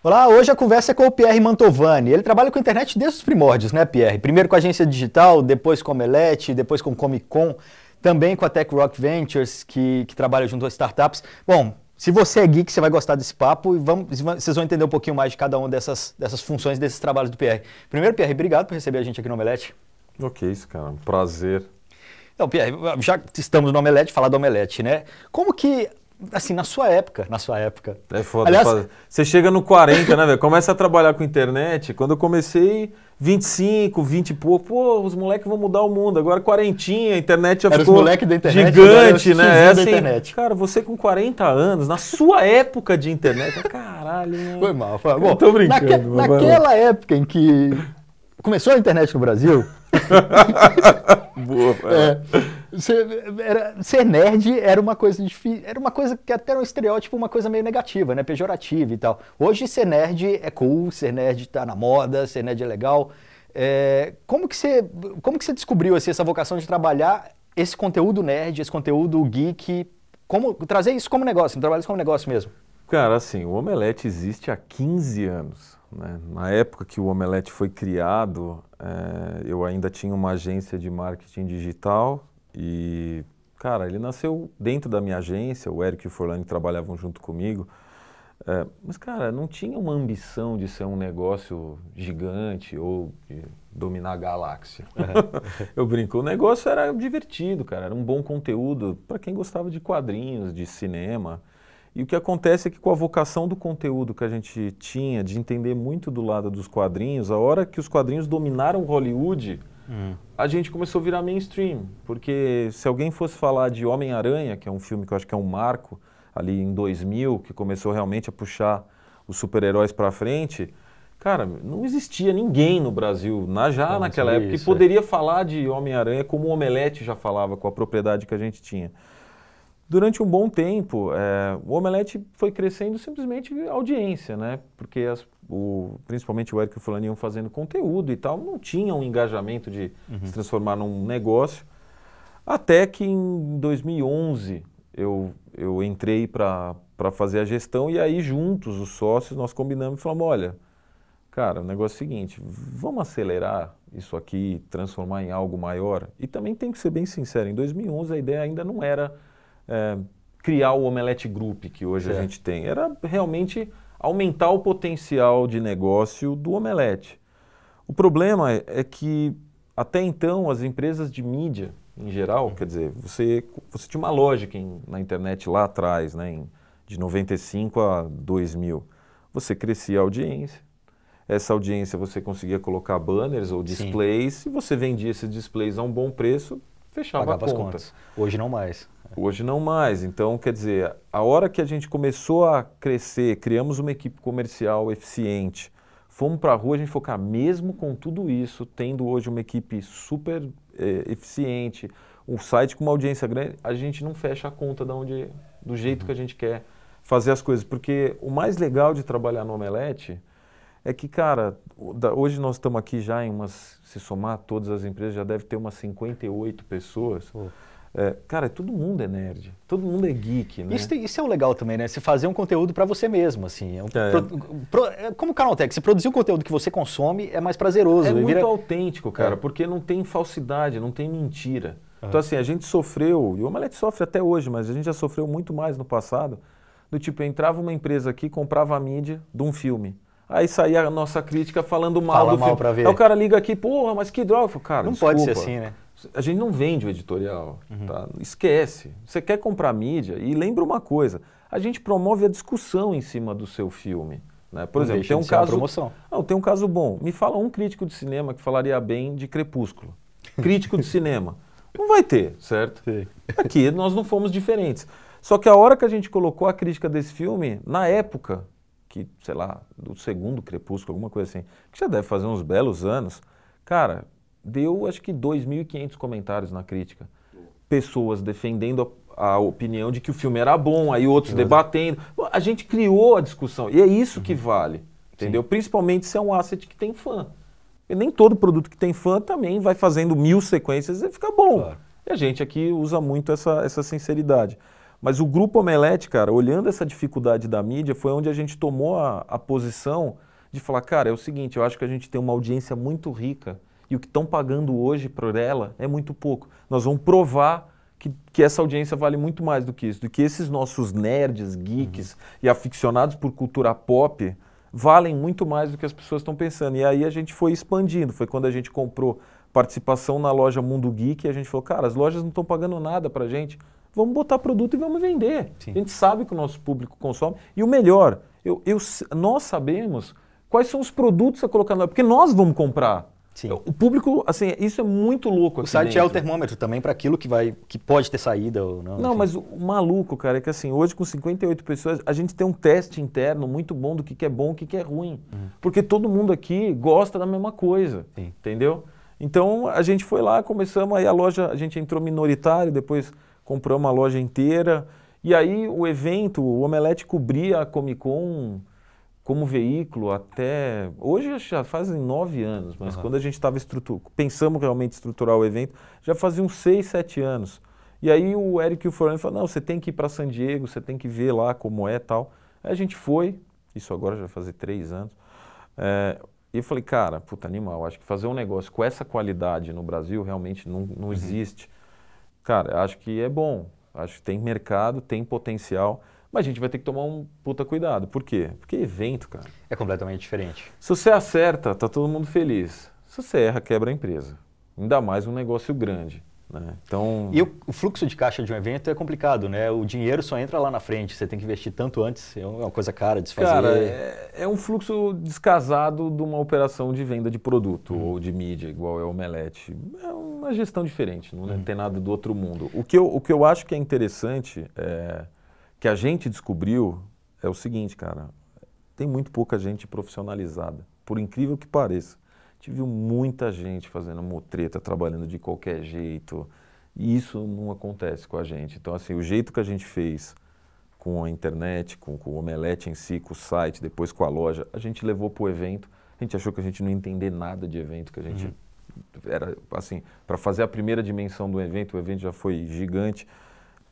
Olá, hoje a conversa é com o Pierre Mantovani. Ele trabalha com a internet desde os primórdios, né, Pierre? Primeiro com a agência digital, depois com a Omelete, depois com Comic Con, também com a Tech Rock Ventures, que, que trabalha junto a startups. Bom, se você é geek, você vai gostar desse papo e vamos, vocês vão entender um pouquinho mais de cada uma dessas, dessas funções, desses trabalhos do Pierre. Primeiro, Pierre, obrigado por receber a gente aqui no Omelete. Ok, isso, cara. Um prazer então, Pierre, já estamos no Omelete, falar do Omelete, né? Como que assim, na sua época, na sua época. É foda. Aliás, foda. Você chega no 40, né, velho? Começa a trabalhar com internet. Quando eu comecei, 25, 20 e pouco. Pô, os moleques vão mudar o mundo. Agora quarentinha, a internet já era ficou da internet, gigante, né? É assim, internet. Cara, você com 40 anos, na sua época de internet, caralho. Mano. Né? Foi mal, foi mal. Bom, tô brincando. Naque, naquela época em que começou a internet no Brasil... Boa, é, era, ser nerd era uma coisa difícil, era uma coisa que até era um estereótipo, uma coisa meio negativa, né? Pejorativa e tal. Hoje ser nerd é cool, ser nerd tá na moda, ser nerd é legal. É, como, que você, como que você descobriu assim, essa vocação de trabalhar esse conteúdo nerd, esse conteúdo geek? Como, trazer isso como negócio, trabalhar isso como negócio mesmo? Cara, assim, o Omelete existe há 15 anos. Né? Na época que o Omelete foi criado, é, eu ainda tinha uma agência de marketing digital e, cara, ele nasceu dentro da minha agência, o Eric e o Forlani trabalhavam junto comigo. É, mas, cara, não tinha uma ambição de ser um negócio gigante ou de dominar a galáxia. eu brinco, o negócio era divertido, cara, era um bom conteúdo para quem gostava de quadrinhos, de cinema. E o que acontece é que com a vocação do conteúdo que a gente tinha, de entender muito do lado dos quadrinhos, a hora que os quadrinhos dominaram Hollywood, a gente começou a virar mainstream, porque se alguém fosse falar de Homem-Aranha, que é um filme que eu acho que é um marco, ali em 2000, que começou realmente a puxar os super-heróis para frente, cara, não existia ninguém no Brasil, na, já naquela época, isso, que é. poderia é. falar de Homem-Aranha como o Omelete já falava, com a propriedade que a gente tinha. Durante um bom tempo, é, o Omelete foi crescendo simplesmente audiência, né? Porque as, o, principalmente o Eric e o iam fazendo conteúdo e tal, não tinham um engajamento de uhum. se transformar num negócio. Até que em 2011 eu, eu entrei para fazer a gestão e aí juntos, os sócios, nós combinamos e falamos, olha, cara, o negócio é o seguinte, vamos acelerar isso aqui, transformar em algo maior. E também tem que ser bem sincero, em 2011 a ideia ainda não era eh, criar o Omelete Group que hoje é. a gente tem. Era realmente aumentar o potencial de negócio do Omelete. O problema é, é que até então as empresas de mídia em geral, quer dizer, você, você tinha uma lógica em, na internet lá atrás, né, em, de 95 a 2000. Você crescia a audiência, essa audiência você conseguia colocar banners ou displays, Sim. e você vendia esses displays a um bom preço, fechava Pagava a conta. As contas. Hoje não mais. Hoje não mais. Então, quer dizer, a hora que a gente começou a crescer, criamos uma equipe comercial eficiente, fomos para a rua, a gente focar mesmo com tudo isso, tendo hoje uma equipe super eh, eficiente, um site com uma audiência grande, a gente não fecha a conta da onde, do jeito uhum. que a gente quer fazer as coisas. Porque o mais legal de trabalhar no Omelete é que, cara, hoje nós estamos aqui já em umas, se somar todas as empresas, já deve ter umas 58 pessoas. Uhum. É, cara, todo mundo é nerd, todo mundo é geek, né? Isso, isso é o legal também, né? Se fazer um conteúdo para você mesmo, assim. É um, é. Pro, pro, é como o Canaltech, se produzir o um conteúdo que você consome é mais prazeroso. É muito vira... autêntico, cara, é. porque não tem falsidade, não tem mentira. Uhum. Então, assim, a gente sofreu, e o Omelete sofre até hoje, mas a gente já sofreu muito mais no passado, do tipo, entrava uma empresa aqui, comprava a mídia de um filme. Aí saía a nossa crítica falando mal Fala do mal filme. Pra ver. Aí o cara liga aqui, porra, mas que droga. Falo, cara, Não desculpa, pode ser assim, né? A gente não vende o editorial, uhum. tá? esquece. Você quer comprar mídia e lembra uma coisa: a gente promove a discussão em cima do seu filme. Né? Por não exemplo, tem um caso. Promoção. Não, tem um caso bom. Me fala um crítico de cinema que falaria bem de Crepúsculo. Crítico de cinema. Não vai ter, certo? Sim. Aqui nós não fomos diferentes. Só que a hora que a gente colocou a crítica desse filme, na época, que, sei lá, do segundo Crepúsculo, alguma coisa assim, que já deve fazer uns belos anos, cara, deu acho que 2.500 comentários na crítica. Pessoas defendendo a, a, opinião de que o filme era bom, aí outros debatendo. A gente criou a discussão e é isso uhum. que vale, entendeu? Sim. Principalmente se é um asset que tem fã. E nem todo produto que tem fã também vai fazendo mil sequências e fica bom. Claro. E a gente aqui usa muito essa, essa sinceridade. Mas o Grupo Omelete, cara, olhando essa dificuldade da mídia, foi onde a gente tomou a, a posição de falar, cara, é o seguinte, eu acho que a gente tem uma audiência muito rica e o que estão pagando hoje por ela é muito pouco. Nós vamos provar que, que, essa audiência vale muito mais do que isso, do que esses nossos nerds, geeks uhum. e aficionados por cultura pop valem muito mais do que as pessoas estão pensando. E aí a gente foi expandindo, foi quando a gente comprou participação na loja Mundo Geek e a gente falou, cara, as lojas não estão pagando nada pra gente, vamos botar produto e vamos vender. Sim. A gente sabe que o nosso público consome. E o melhor, eu, eu, nós sabemos quais são os produtos a colocar na loja, porque nós vamos comprar. Sim. O público, assim, isso é muito louco. O site dentro. é o termômetro também para aquilo que vai, que pode ter saída ou não. Não, mas o maluco, cara, é que assim, hoje com 58 pessoas, a gente tem um teste interno muito bom do que, que é bom, o que, que é ruim. Uhum. Porque todo mundo aqui gosta da mesma coisa, Sim. entendeu? Então a gente foi lá, começamos aí a loja, a gente entrou minoritário, depois compramos a loja inteira. E aí o evento, o Omelete cobria a Comic Con como veículo até. Hoje já fazem nove anos, mas uhum. quando a gente estava estrutur... pensamos realmente estruturar o evento, já fazia uns seis, sete anos. E aí o Eric e o Fernando falaram: não, você tem que ir para San Diego, você tem que ver lá como é tal. Aí a gente foi, isso agora já fazia três anos. É, e eu falei, cara, puta animal, acho que fazer um negócio com essa qualidade no Brasil realmente não, não uhum. existe. Cara, acho que é bom, acho que tem mercado, tem potencial. Mas a gente vai ter que tomar um puta cuidado. Por quê? Porque evento, cara. É completamente diferente. Se você acerta, tá todo mundo feliz. Se você erra, quebra a empresa. Ainda mais um negócio grande. Né? Então... E o, o, fluxo de caixa de um evento é complicado, né? O dinheiro só entra lá na frente, você tem que investir tanto antes, é uma coisa cara de se fazer. Cara, é, é um fluxo descasado de uma operação de venda de produto hum. ou de mídia, igual é o Omelete. É uma gestão diferente, não hum. tem nada do outro mundo. O que eu, o que eu acho que é interessante é que a gente descobriu é o seguinte, cara, tem muito pouca gente profissionalizada, por incrível que pareça. Tive muita gente fazendo motreta, trabalhando de qualquer jeito, e isso não acontece com a gente. Então, assim, o jeito que a gente fez com a internet, com, com o Omelete em si, com o site, depois com a loja, a gente levou para o evento. A gente achou que a gente não ia entender nada de evento, que a gente uhum. era, assim, para fazer a primeira dimensão do evento, o evento já foi gigante.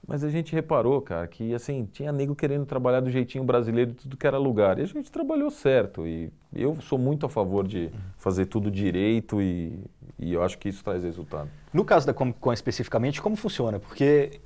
Mas a gente reparou, cara, que assim, tinha nego querendo trabalhar do jeitinho brasileiro de tudo que era lugar. E a gente trabalhou certo. E eu sou muito a favor de fazer tudo direito e, e eu acho que isso traz resultado. No caso da Comic Con especificamente, como funciona? Porque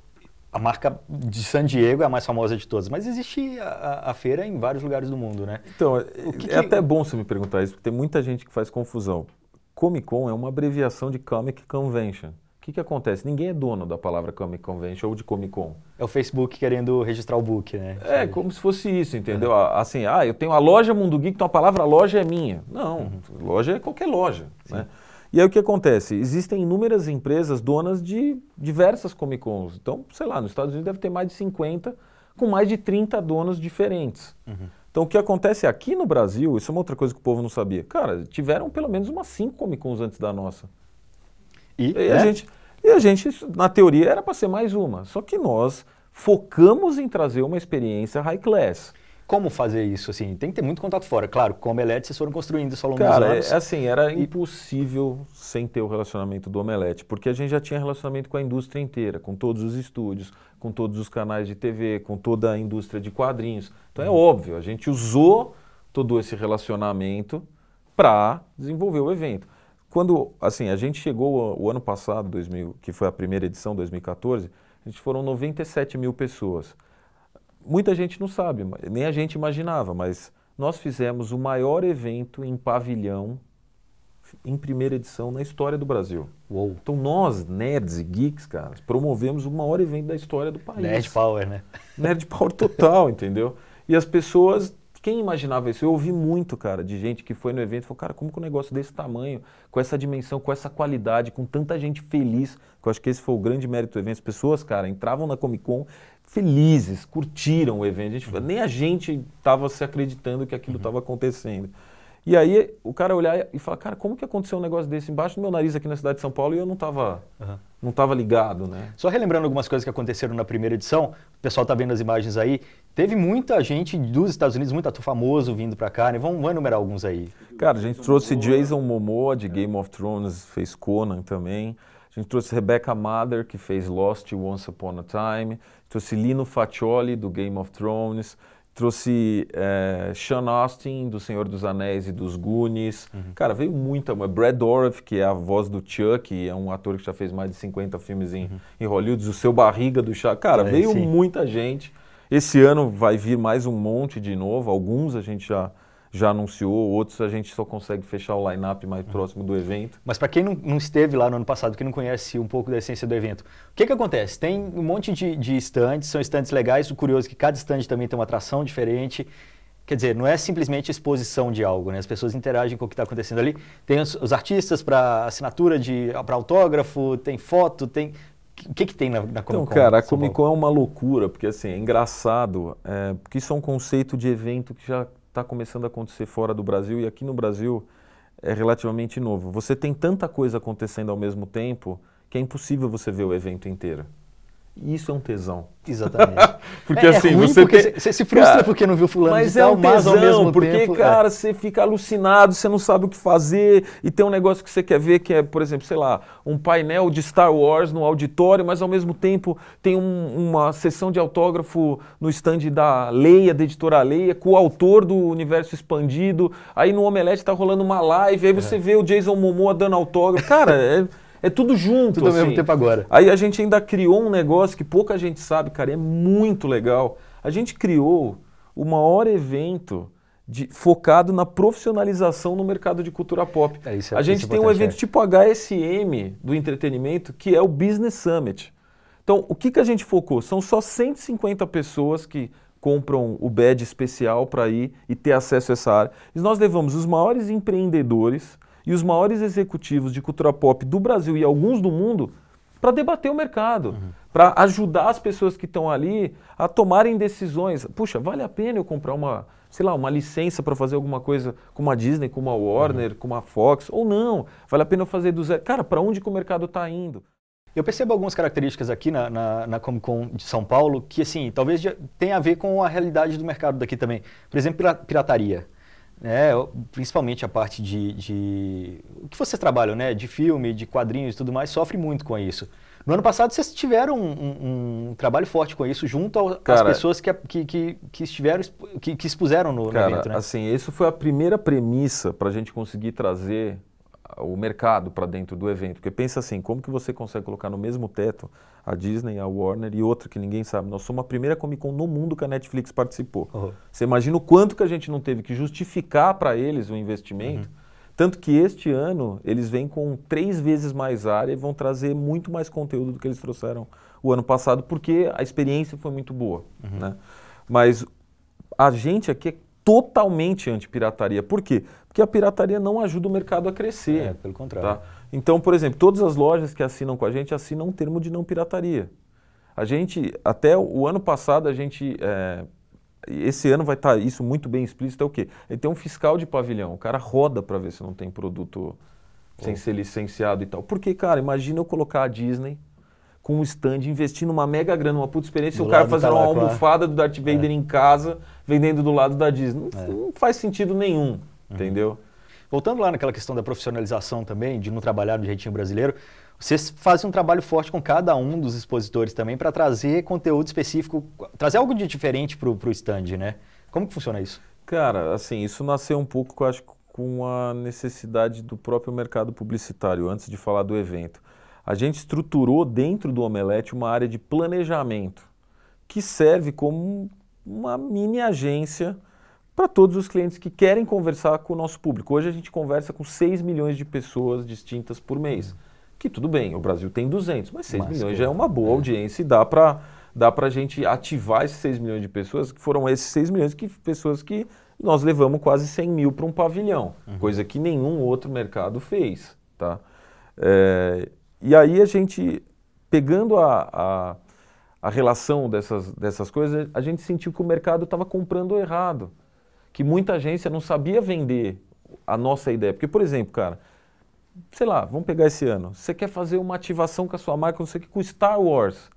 a marca de San Diego é a mais famosa de todas, mas existe a, a feira em vários lugares do mundo, né? Então, que é que... até bom você me perguntar isso, porque tem muita gente que faz confusão. Comic Con é uma abreviação de Comic Convention. O que, que acontece? Ninguém é dono da palavra Comic Convention ou de Comic Con. É o Facebook querendo registrar o book, né? É, como se fosse isso, entendeu? Uhum. Ah, assim, ah, eu tenho a loja Mundo Geek, então a palavra loja é minha. Não, uhum. loja é qualquer loja, né? E aí o que acontece? Existem inúmeras empresas donas de diversas Comic Cons. Então, sei lá, nos Estados Unidos deve ter mais de 50, com mais de 30 donos diferentes. Uhum. Então o que acontece aqui no Brasil, isso é uma outra coisa que o povo não sabia. Cara, tiveram pelo menos umas 5 Comic Cons antes da nossa. E, e né? a gente, e a gente, na teoria, era para ser mais uma. Só que nós focamos em trazer uma experiência high class. Como fazer isso? Assim, tem que ter muito contato fora. Claro, com o Omelete vocês foram construindo isso ao longo Cara, dos anos. É, assim, era e... impossível sem ter o relacionamento do Omelete, porque a gente já tinha relacionamento com a indústria inteira, com todos os estúdios, com todos os canais de TV, com toda a indústria de quadrinhos. Então é uhum. óbvio, a gente usou todo esse relacionamento para desenvolver o evento quando, assim, a gente chegou o ano passado, 2000, que foi a primeira edição, 2014, a gente foram 97 mil pessoas. Muita gente não sabe, nem a gente imaginava, mas nós fizemos o maior evento em pavilhão em primeira edição na história do Brasil. Uou. Então nós, nerds e geeks, cara, promovemos o maior evento da história do país. Nerd power, né? Nerd power total, entendeu? E as pessoas quem imaginava isso? Eu ouvi muito, cara, de gente que foi no evento e falou, cara, como que um negócio desse tamanho, com essa dimensão, com essa qualidade, com tanta gente feliz, que eu acho que esse foi o grande mérito do evento. As pessoas, cara, entravam na Comic Con felizes, curtiram o evento. A gente, Nem a gente estava se acreditando que aquilo estava uhum. acontecendo. E aí o cara olhar e falar, cara, como que aconteceu um negócio desse embaixo do meu nariz aqui na cidade de São Paulo e eu não estava uhum. não tava ligado, né? Só relembrando algumas coisas que aconteceram na primeira edição, o pessoal tá vendo as imagens aí, teve muita gente dos Estados Unidos, muito ator famoso vindo para cá, né? Vamos, vamos enumerar alguns aí. Cara, a gente Jason trouxe Momoa. Jason Momoa de é. Game of Thrones, fez Conan também. A gente trouxe Rebecca Mather, que fez Lost Once Upon a Time. Trouxe Lino Faccioli, do Game of Thrones. Trouxe é, Sean Austin, do Senhor dos Anéis e dos Goonies. Uhum. Cara, veio muita. Brad Dorff, que é a voz do Chuck, é um ator que já fez mais de 50 filmes em, uhum. em Hollywood. O Seu Barriga, do Chá. Cara, é, veio sim. muita gente. Esse ano vai vir mais um monte de novo. Alguns a gente já já anunciou, outros a gente só consegue fechar o line-up mais uhum. próximo do evento. Mas para quem não, não, esteve lá no ano passado, que não conhece um pouco da essência do evento, o que, que acontece? Tem um monte de, de stands, são stands legais, o curioso é que cada stand também tem uma atração diferente. Quer dizer, não é simplesmente exposição de algo, né? As pessoas interagem com o que está acontecendo ali. Tem os, os artistas para assinatura, para autógrafo, tem foto, tem... O que, que tem na, na Comic Con? Então, cara, a Comic Con é uma loucura, porque assim, é engraçado, é, porque isso é um conceito de evento que já está começando a acontecer fora do Brasil e aqui no Brasil é relativamente novo. Você tem tanta coisa acontecendo ao mesmo tempo que é impossível você ver o evento inteiro. Isso é um tesão. Exatamente. porque é, é assim, é você porque tem... se, se frustra cara, porque não viu fulano mas de tal, é um tesão, mas ao mesmo porque, tempo, é. cara, é. você fica alucinado, você não sabe o que fazer e tem um negócio que você quer ver que é, por exemplo, sei lá, um painel de Star Wars no auditório, mas ao mesmo tempo tem um, uma sessão de autógrafo no stand da Leia, da editora Leia, com o autor do Universo Expandido. Aí no Omelete tá rolando uma live, aí você é. vê o Jason Momoa dando autógrafo. Cara, é é tudo junto. Tudo assim. ao mesmo assim. tempo agora. Aí a gente ainda criou um negócio que pouca gente sabe, cara, é muito legal. A gente criou o maior evento de, focado na profissionalização no mercado de cultura pop. É, é a gente é tem um evento é. tipo HSM do entretenimento, que é o Business Summit. Então, o que, que a gente focou? São só 150 pessoas que compram o badge especial para ir e ter acesso a essa área. E nós levamos os maiores empreendedores e os maiores executivos de cultura pop do Brasil e alguns do mundo para debater o mercado, uhum. para ajudar as pessoas que estão ali a tomarem decisões. Puxa, vale a pena eu comprar uma, sei lá, uma licença para fazer alguma coisa com uma Disney, com uma Warner, uhum. com uma Fox ou não? Vale a pena eu fazer do zero? Cara, para onde que o mercado está indo? Eu percebo algumas características aqui na, na, na, Comic Con de São Paulo que, assim, talvez tenha a ver com a realidade do mercado daqui também. Por exemplo, pirataria. É, principalmente a parte de, de, O que vocês trabalham, né? De filme, de quadrinhos e tudo mais, sofre muito com isso. No ano passado vocês tiveram um, um, um trabalho forte com isso junto às pessoas que, que, que, que estiveram, que, que expuseram no, cara, no evento, né? Assim, isso foi a primeira premissa para a gente conseguir trazer o mercado para dentro do evento. Porque pensa assim, como que você consegue colocar no mesmo teto a Disney, a Warner e outra que ninguém sabe? Nós somos a primeira Comic Con no mundo que a Netflix participou. Uhum. Você imagina o quanto que a gente não teve que justificar para eles o investimento. Uhum. Tanto que este ano eles vêm com três vezes mais área e vão trazer muito mais conteúdo do que eles trouxeram o ano passado, porque a experiência foi muito boa. Uhum. Né? Mas a gente aqui é totalmente anti-pirataria. Por quê? Porque a pirataria não ajuda o mercado a crescer. É, pelo contrário. Tá? Então, por exemplo, todas as lojas que assinam com a gente assinam um termo de não pirataria. A gente, até o ano passado, a gente. É, esse ano vai estar tá isso muito bem explícito: é o quê? Ele tem um fiscal de pavilhão, o cara roda para ver se não tem produto sem ser licenciado e tal. Porque, cara, imagina eu colocar a Disney com um stand, investindo uma mega grana, uma puta experiência, do o cara fazendo tá uma almofada do Darth Vader é. em casa, vendendo do lado da Disney. Não, é. não faz sentido nenhum, uhum. entendeu? Voltando lá naquela questão da profissionalização também, de não trabalhar do jeitinho brasileiro, vocês fazem um trabalho forte com cada um dos expositores também para trazer conteúdo específico, trazer algo de diferente para o stand, né? Como que funciona isso? Cara, assim, isso nasceu um pouco, eu acho, com a necessidade do próprio mercado publicitário, antes de falar do evento a gente estruturou dentro do Omelete uma área de planejamento que serve como uma mini agência para todos os clientes que querem conversar com o nosso público. Hoje a gente conversa com 6 milhões de pessoas distintas por mês. Que tudo bem, o Brasil tem 200, mas 6 mas, milhões já é uma boa é. audiência e dá para dá a gente ativar esses 6 milhões de pessoas, que foram esses 6 milhões de pessoas que nós levamos quase 100 mil para um pavilhão, uhum. coisa que nenhum outro mercado fez. Tá? É, e aí a gente, pegando a, a, a relação dessas, dessas coisas, a gente sentiu que o mercado estava comprando errado. Que muita agência não sabia vender a nossa ideia. Porque, por exemplo, cara, sei lá, vamos pegar esse ano. Você quer fazer uma ativação com a sua marca, não sei o que, com Star Wars.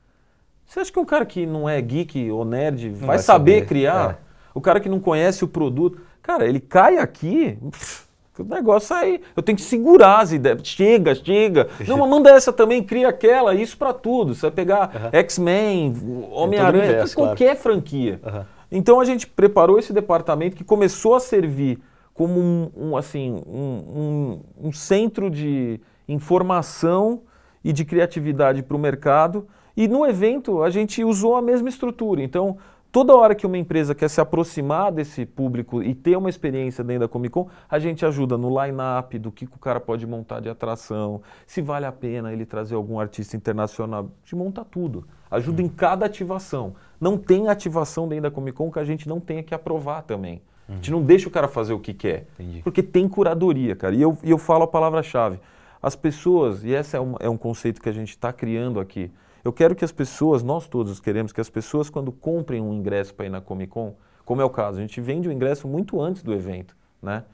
Você acha que um cara que não é geek ou nerd vai, vai, saber, saber criar? É. O cara que não conhece o produto. Cara, ele cai aqui. Pff, o negócio é aí, eu tenho que segurar as ideias. Chega, chega. Não, mas manda essa também, cria aquela, isso para tudo. Você vai pegar uhum. X-Men, Homem-Aranha, qualquer claro. franquia. Uhum. Então a gente preparou esse departamento que começou a servir como um, um assim, um, um, um centro de informação e de criatividade para o mercado. E no evento a gente usou a mesma estrutura. Então, toda hora que uma empresa quer se aproximar desse público e ter uma experiência dentro da Comic Con, a gente ajuda no line-up, do que, o cara pode montar de atração, se vale a pena ele trazer algum artista internacional. A gente monta tudo. Ajuda uhum. em cada ativação. Não tem ativação dentro da Comic Con que a gente não tenha que aprovar também. Uhum. A gente uhum. não deixa o cara fazer o que quer. Entendi. Porque tem curadoria, cara. E eu, e eu falo a palavra-chave. As pessoas, e esse é um, é um conceito que a gente está criando aqui, eu quero que as pessoas, nós todos queremos que as pessoas, quando comprem um ingresso para ir na Comic Con, como é o caso, a gente vende o ingresso muito antes do evento, né?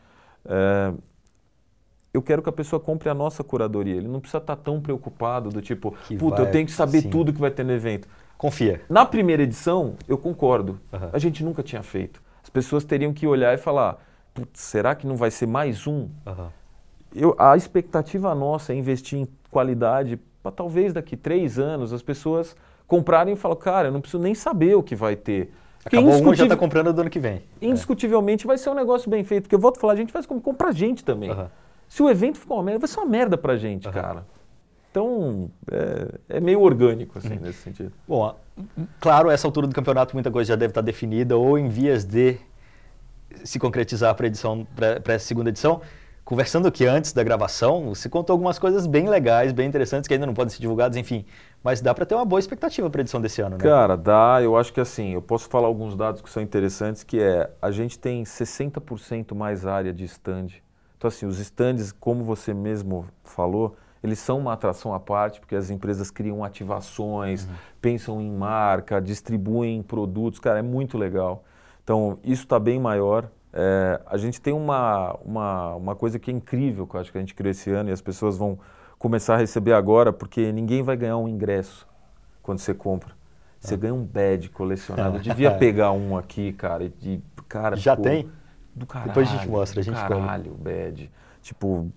É, eu quero que a pessoa compre a nossa curadoria. Ele não precisa estar tão preocupado do tipo, puta, vai, eu tenho que saber sim. tudo que vai ter no evento. Confia. Na primeira edição, eu concordo. Uhum. A gente nunca tinha feito. As pessoas teriam que olhar e falar, será que não vai ser mais um? Uhum. Eu, a expectativa nossa é investir em qualidade para talvez daqui três anos as pessoas comprarem e falam, cara, eu não preciso nem saber o que vai ter. Acabou indiscutiv... um já está comprando do ano que vem. É. Indiscutivelmente é. vai ser um negócio bem feito, porque eu volto a falar, a gente faz como comprar gente também. Uhum. Se o evento ficou uma merda, vai ser uma merda a gente, uhum. cara. Então, é, é, meio orgânico, assim, uhum. nesse sentido. Bom, claro, essa altura do campeonato muita coisa já deve estar definida ou em vias de se concretizar para essa segunda edição conversando aqui antes da gravação, você contou algumas coisas bem legais, bem interessantes, que ainda não podem ser divulgadas, enfim. Mas dá para ter uma boa expectativa para a edição desse ano, né? Cara, dá. Eu acho que assim, eu posso falar alguns dados que são interessantes, que é, a gente tem 60% mais área de stand. Então assim, os stands, como você mesmo falou, eles são uma atração à parte, porque as empresas criam ativações, uhum. pensam em marca, distribuem produtos. Cara, é muito legal. Então, isso está bem maior. É, a gente tem uma, uma, uma coisa que é incrível, que eu acho que a gente criou esse ano e as pessoas vão começar a receber agora, porque ninguém vai ganhar um ingresso quando você compra. Você é. ganha um bad colecionado. Eu é. devia é. pegar um aqui, cara. De, cara Já pô, tem? Do caralho. Depois a gente mostra, a gente Caralho, come. bad. Tipo,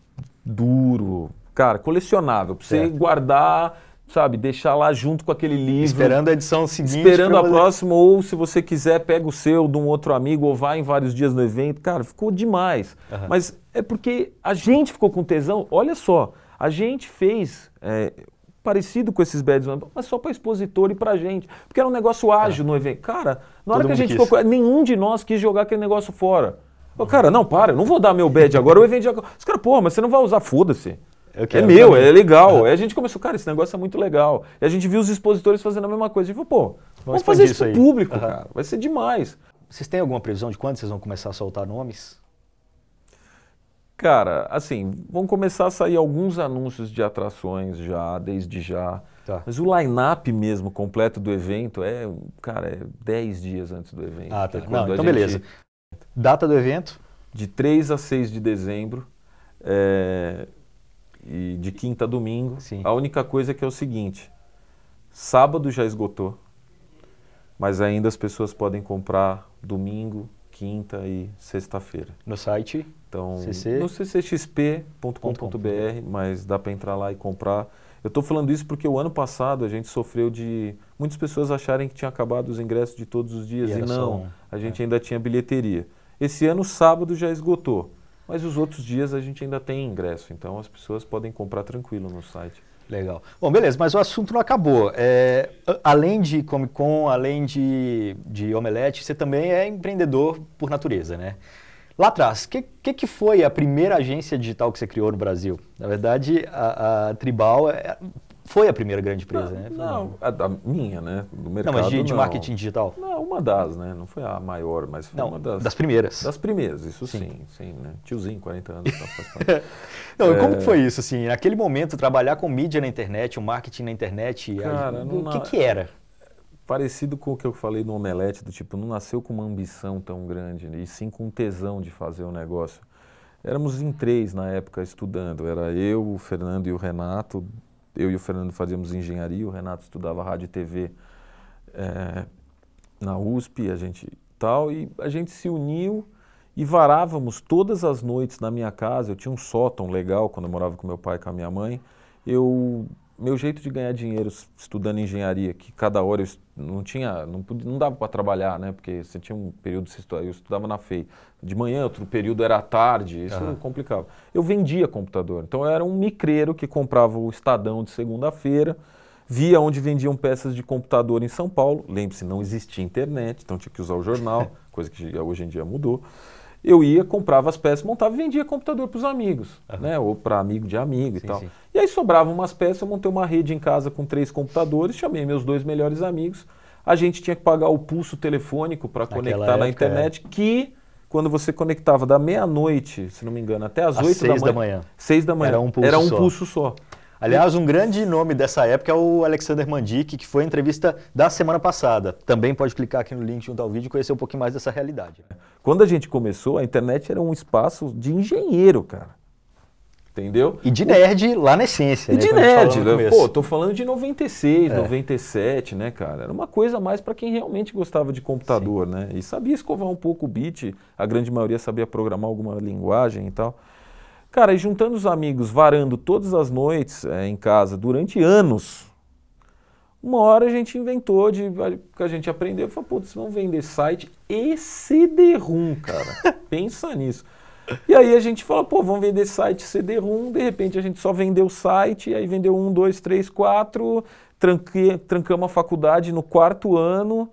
duro. Cara, colecionável. Pra você guardar sabe, deixar lá junto com aquele livro. Esperando a edição seguinte. Esperando a próxima, ou se você quiser, pega o seu de um outro amigo, ou vai em vários dias no evento. Cara, ficou demais. Uhum. Mas é porque a gente ficou com tesão. Olha só, a gente fez. É, parecido com esses beds, mas só para expositor e para gente, porque era um negócio ágil é. no evento. Cara, na Todo hora que a gente quis. ficou, nenhum de nós quis jogar aquele negócio fora. Cara, não, para, eu não vou dar meu bed agora, o evento já... Os caras, pô, mas você não vai usar, foda-se é meu, também. é legal. Uhum. Aí a gente começou, cara, esse negócio é muito legal. E a gente viu os expositores fazendo a mesma coisa. A gente falou, pô, vamos, vamos fazer isso pro público, uhum. cara. Vai ser demais. Vocês têm alguma previsão de quando vocês vão começar a soltar nomes? Cara, assim, vão começar a sair alguns anúncios de atrações já, desde já. Tá. Mas o line-up mesmo completo do evento é, cara, é 10 dias antes do evento. Ah, tá. É Não, então gente... beleza. Data do evento? De 3 a 6 de dezembro. É e de quinta a domingo. Sim. A única coisa é que é o seguinte: sábado já esgotou, mas ainda as pessoas podem comprar domingo, quinta e sexta-feira. No site? Então, CC? no ccxp.com.br, mas dá para entrar lá e comprar. Eu estou falando isso porque o ano passado a gente sofreu de muitas pessoas acharem que tinha acabado os ingressos de todos os dias e, e não, um, a gente é. ainda tinha bilheteria. Esse ano sábado já esgotou. Mas os outros dias a gente ainda tem ingresso, então as pessoas podem comprar tranquilo no site. Legal. Bom, beleza, mas o assunto não acabou. É, além de Comic Con, além de, de Omelete, você também é empreendedor por natureza, né? Lá atrás, o que, que, que, foi a primeira agência digital que você criou no Brasil? Na verdade, a, a Tribal, é, foi a primeira grande empresa, não, ah, né? Não, a, a, minha, né? Do mercado. Não, mas de, de marketing digital? Não, uma das, né? Não foi a maior, mas foi não, uma das. Das primeiras. Das primeiras, isso sim, sim, sim né? Tiozinho, 40 anos. Tá, não, é... Como que foi isso, assim? Naquele momento, trabalhar com mídia na internet, o marketing na internet, Cara, a... o que, que era? parecido com o que eu falei no Omelete, do tipo, não nasceu com uma ambição tão grande, né? e sim com um tesão de fazer o um negócio. Éramos em três na época estudando, era eu, o Fernando e o Renato, eu e o Fernando fazíamos engenharia, o Renato estudava rádio e TV é, eh, na USP, a gente tal, e a gente se uniu e varávamos todas as noites na minha casa. Eu tinha um sótão legal quando eu morava com meu pai e com a minha mãe. Eu meu jeito de ganhar dinheiro estudando engenharia, que cada hora eu não tinha, não, podia, não dava para trabalhar, né? Porque você tinha um período, eu estudava na FEI. De manhã, outro período era à tarde, isso uhum. complicava. Eu vendia computador, então eu era um micreiro que comprava o Estadão de segunda-feira, via onde vendiam peças de computador em São Paulo. Lembre-se, não existia internet, então tinha que usar o jornal, coisa que hoje em dia mudou eu ia, comprava as peças, montava e vendia computador para os amigos, uhum. né? Ou para amigo de amigo sim, e tal. Sim. E aí sobravam umas peças, eu montei uma rede em casa com três computadores, chamei meus dois melhores amigos. A gente tinha que pagar o pulso telefônico para conectar época, na é. internet, é. que quando você conectava da meia-noite, se não me engano, até as oito da, da manhã. Seis da manhã. Era um pulso, era um só. pulso só. Aliás, um grande nome dessa época é o Alexander Mandic, que foi entrevista da semana passada. Também pode clicar aqui no link junto ao vídeo e conhecer um pouquinho mais dessa realidade. Quando a gente começou, a internet era um espaço de engenheiro, cara. Entendeu? E de nerd o... lá na essência. E né? de nerd, né? pô, tô falando de 96, é. 97, né, cara? Era uma coisa mais para quem realmente gostava de computador, Sim. né? E sabia escovar um pouco o bit, a grande maioria sabia programar alguma linguagem e tal. Cara, e juntando os amigos, varando todas as noites é, em casa durante anos, uma hora a gente inventou de que a gente aprendeu, falou, putz, vamos vender site e CD-ROM, cara. Pensa nisso. E aí a gente fala, pô, vamos vender site CD-ROM, de repente a gente só vendeu o site, aí vendeu um, dois, três, quatro, tranque, trancamos a faculdade no quarto ano,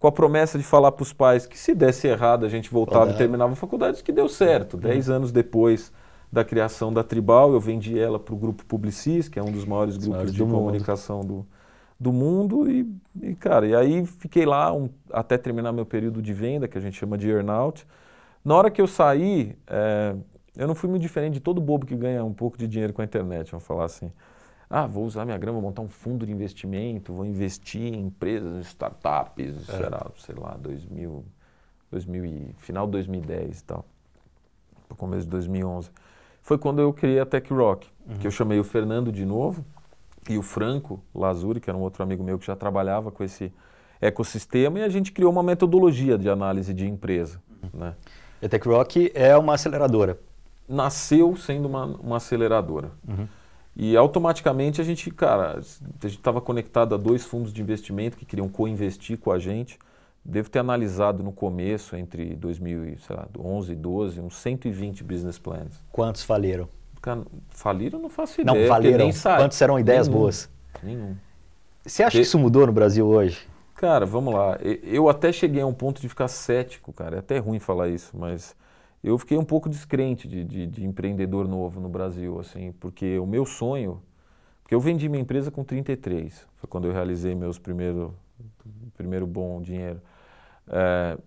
com a promessa de falar para os pais que se desse errado a gente voltava Olha. e terminava a faculdade, que deu certo. Uhum. Dez anos depois da criação da Tribal, eu vendi ela para o grupo Publicis, que é um dos maiores grupos maiores de do comunicação do, do mundo. E, e, cara, e aí fiquei lá um, até terminar meu período de venda, que a gente chama de earnout. Na hora que eu saí, é, eu não fui muito diferente de todo bobo que ganha um pouco de dinheiro com a internet, vamos falar assim. Ah, vou usar minha grana, vou montar um fundo de investimento, vou investir em empresas, em startups, é. será, sei lá, 2000, 2000 e, final de 2010 e tal, começo de 2011 foi quando eu criei a Tech Rock, uhum. que eu chamei o Fernando de novo e o Franco Lazuri, que era um outro amigo meu que já trabalhava com esse ecossistema, e a gente criou uma metodologia de análise de empresa. Uhum. Né? E a Tech Rock é uma aceleradora? Nasceu sendo uma, uma aceleradora. Uhum. E automaticamente a gente, cara, a gente estava conectado a dois fundos de investimento que queriam co-investir com a gente. Devo ter analisado no começo, entre 2011 e 12, uns 120 business plans. Quantos faliram? Faliram não faço ideia. Não, faliram. Quantos eram ideias Nenhum. boas? Nenhum. Você acha que... que isso mudou no Brasil hoje? Cara, vamos lá. Eu até cheguei a um ponto de ficar cético, cara. É até ruim falar isso, mas eu fiquei um pouco descrente de, de, de empreendedor novo no Brasil, assim, porque o meu sonho. Porque eu vendi minha empresa com 33, foi quando eu realizei meus primeiro primeiro bom dinheiro. É,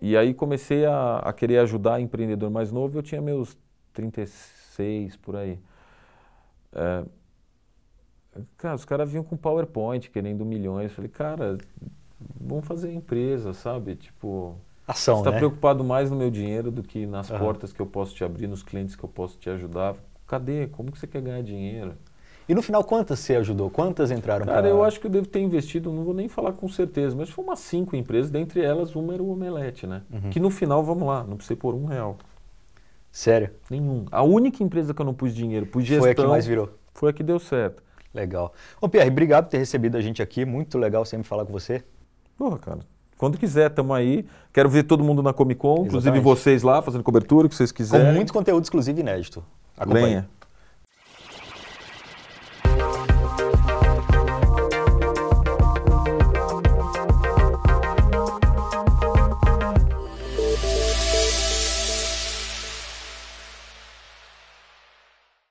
e aí comecei a, a, querer ajudar empreendedor mais novo, eu tinha meus 36 por aí. É, cara, os caras vinham com PowerPoint querendo milhões. Eu falei, cara, vamos fazer empresa, sabe? Tipo, Ação, você está né? preocupado mais no meu dinheiro do que nas uhum. portas que eu posso te abrir, nos clientes que eu posso te ajudar. Cadê? Como que você quer ganhar dinheiro? E no final, quantas você ajudou? Quantas entraram? Cara, pra... eu acho que eu devo ter investido, não vou nem falar com certeza, mas foi umas cinco empresas, dentre elas uma era o Omelete, né? Uhum. Que no final, vamos lá, não precisei pôr um real. Sério? Nenhum. A única empresa que eu não pus dinheiro, pus gestão... Foi a que mais virou. Foi a que deu certo. Legal. Ô Pierre, obrigado por ter recebido a gente aqui, muito legal sempre falar com você. Porra, cara, quando quiser, estamos aí. Quero ver todo mundo na Comic Con, Exatamente. inclusive vocês lá, fazendo cobertura, o que vocês quiserem. Com muito conteúdo exclusivo inédito. Acompanha. Lenha.